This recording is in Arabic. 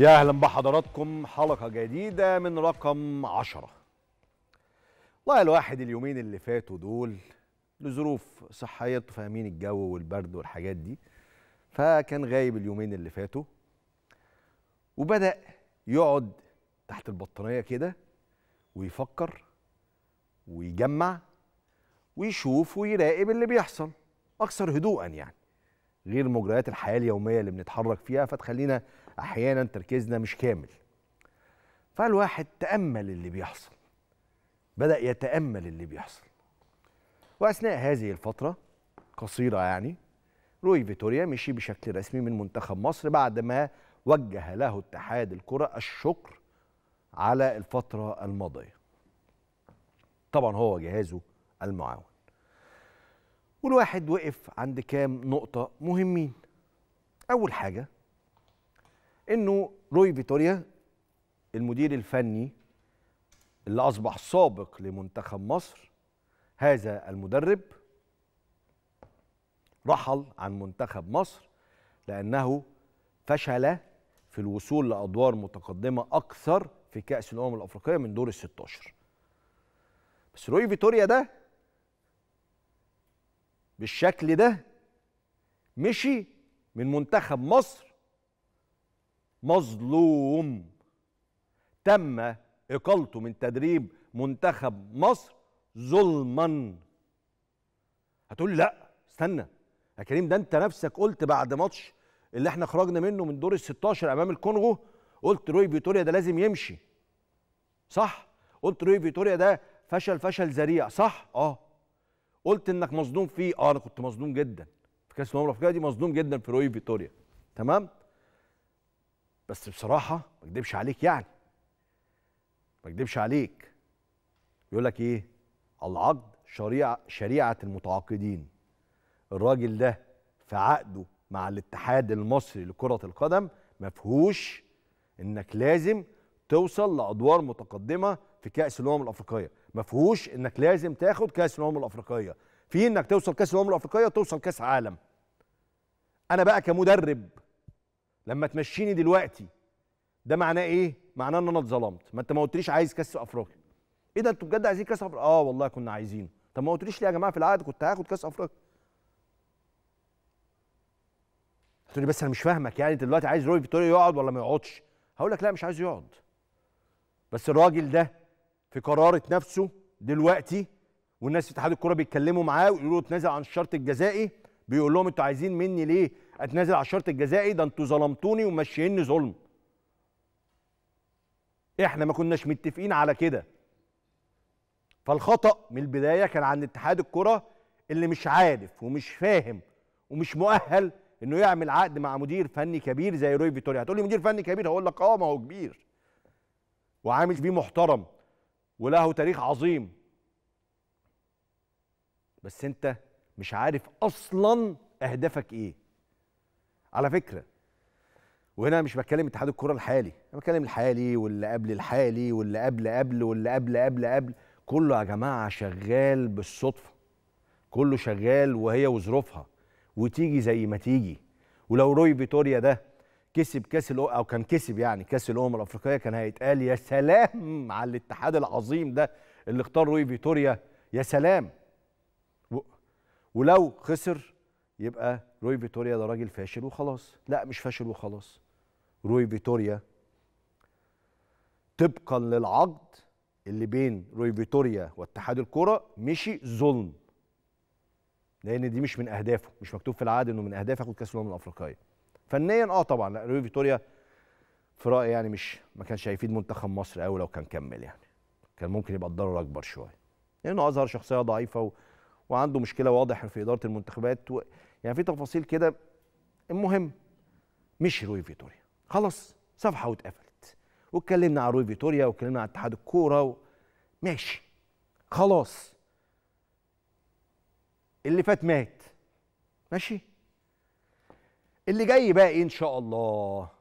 يا اهلا بحضراتكم حلقه جديده من رقم عشرة والله الواحد اليومين اللي فاتوا دول لظروف صحيه انتوا فاهمين الجو والبرد والحاجات دي فكان غايب اليومين اللي فاتوا وبدا يقعد تحت البطانيه كده ويفكر ويجمع ويشوف ويراقب اللي بيحصل اكثر هدوءا يعني غير مجريات الحياه اليوميه اللي بنتحرك فيها فتخلينا احيانا تركيزنا مش كامل فالواحد تامل اللي بيحصل بدا يتامل اللي بيحصل واثناء هذه الفتره قصيره يعني روي فيتوريا مشي بشكل رسمي من منتخب مصر بعد ما وجه له اتحاد الكره الشكر على الفتره الماضيه طبعا هو جهازه المعاون والواحد وقف عند كام نقطة مهمين أول حاجة انه روي فيتوريا المدير الفني اللي اصبح سابق لمنتخب مصر هذا المدرب رحل عن منتخب مصر لانه فشل في الوصول لادوار متقدمه اكثر في كاس الامم الافريقيه من دور ال 16 بس روي فيتوريا ده بالشكل ده مشي من منتخب مصر مظلوم تم اقالته من تدريب منتخب مصر ظلما هتقول لا استنى يا كريم ده انت نفسك قلت بعد ماتش اللي احنا خرجنا منه من دور ال 16 امام الكونغو قلت روي فيتوريا ده لازم يمشي صح قلت روي فيتوريا ده فشل فشل ذريع صح اه قلت انك مظلوم فيه اه انا كنت مظلوم جدا في كاس الامم الافريقيه دي مظلوم جدا في روي فيتوريا تمام بس بصراحه ما اكدبش عليك يعني ما اكدبش عليك يقول لك ايه العقد شريعه شريعه المتعاقدين الراجل ده في عقده مع الاتحاد المصري لكره القدم ما فيهوش انك لازم توصل لادوار متقدمه في كاس الامم الافريقيه ما فيهوش انك لازم تاخد كاس الامم الافريقيه في انك توصل كاس الامم الافريقيه توصل كاس عالم انا بقى كمدرب لما تمشيني دلوقتي ده معناه ايه؟ معناه ان انا اتظلمت، ما انت ما قلتليش عايز كاس افريقيا. ايه ده انتوا بجد عايزين كاس افريقيا؟ اه والله كنا عايزينه. طب ما قلتليش ليه يا جماعه في العقد كنت هاخد كاس افريقيا؟ هتقولي لي بس انا مش فاهمك يعني انت دلوقتي عايز روي فيتوريا يقعد ولا ما يقعدش؟ هقول لك لا مش عايز يقعد. بس الراجل ده في قرارة نفسه دلوقتي والناس في اتحاد الكوره بيتكلموا معاه ويقولوا له اتنازل عن الشرط الجزائي بيقول لهم انتوا عايزين مني ليه؟ اتنازل على الشرط الجزائي ده انتوا ظلمتوني ومشيني ظلم احنا ما كناش متفقين على كده فالخطا من البدايه كان عند اتحاد الكره اللي مش عارف ومش فاهم ومش مؤهل انه يعمل عقد مع مدير فني كبير زي روي فيتوريا هتقول لي مدير فني كبير هقول لك اه ما هو كبير وعامل فيه محترم وله تاريخ عظيم بس انت مش عارف اصلا اهدافك ايه على فكره وهنا مش بتكلم اتحاد الكره الحالي انا بتكلم الحالي واللي قبل الحالي واللي قبل قبل واللي قبل قبل قبل كله يا جماعه شغال بالصدفه كله شغال وهي وظروفها وتيجي زي ما تيجي ولو روي فيتوريا ده كسب كاس او كان كسب يعني كاس الامم الافريقيه كان هيتقال يا سلام على الاتحاد العظيم ده اللي اختار روي فيتوريا يا سلام ولو خسر يبقى روي فيتوريا ده راجل فاشل وخلاص لا مش فاشل وخلاص روي فيتوريا طبقا للعقد اللي بين روي فيتوريا واتحاد الكره مشي ظلم لان دي مش من اهدافه مش مكتوب في العقد انه من اهدافه ياخد كاس الامم الافريقيه فنيا اه طبعا لا روي فيتوريا في رايي يعني مش ما كانش هيفيد منتخب مصر قوي لو كان كمل يعني كان ممكن يبقى الضرر اكبر شويه لانه اظهر شخصيه ضعيفه و... وعنده مشكله واضح في اداره المنتخبات و... يعني في تفاصيل كده المهم مشي روي فيتوريا خلاص صفحه واتقفلت واتكلمنا عن روي فيتوريا واتكلمنا عن اتحاد الكوره و... ماشي خلاص اللي فات مات ماشي اللي جاي بقى ايه ان شاء الله